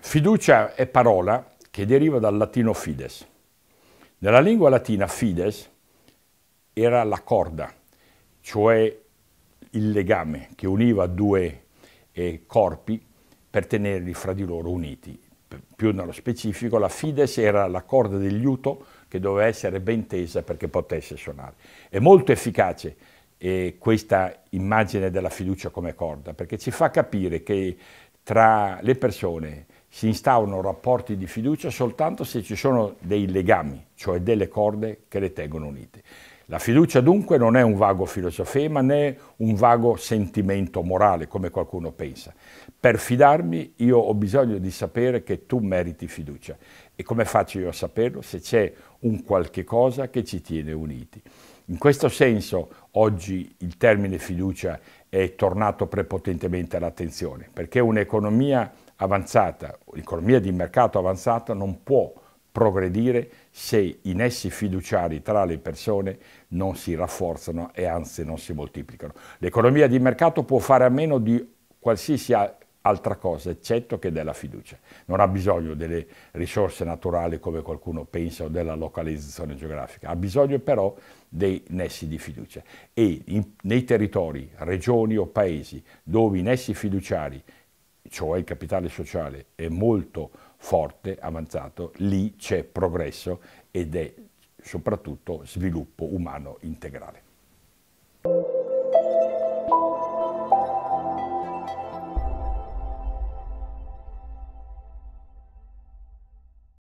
Fiducia è parola che deriva dal latino fides. Nella lingua latina fides era la corda, cioè il legame che univa due eh, corpi per tenerli fra di loro uniti più nello specifico, la Fides era la corda del liuto che doveva essere ben tesa perché potesse suonare. È molto efficace eh, questa immagine della fiducia come corda, perché ci fa capire che tra le persone si instaurano rapporti di fiducia soltanto se ci sono dei legami, cioè delle corde che le tengono unite. La fiducia dunque non è un vago filosofema né un vago sentimento morale, come qualcuno pensa. Per fidarmi io ho bisogno di sapere che tu meriti fiducia. E come faccio io a saperlo? Se c'è un qualche cosa che ci tiene uniti. In questo senso oggi il termine fiducia è tornato prepotentemente all'attenzione, perché un'economia avanzata, un'economia di mercato avanzata non può progredire se i nessi fiduciari tra le persone non si rafforzano e anzi non si moltiplicano. L'economia di mercato può fare a meno di qualsiasi altra cosa eccetto che della fiducia. Non ha bisogno delle risorse naturali come qualcuno pensa o della localizzazione geografica, ha bisogno però dei nessi di fiducia e in, nei territori, regioni o paesi dove i nessi fiduciari cioè il capitale sociale è molto forte, avanzato, lì c'è progresso ed è soprattutto sviluppo umano integrale.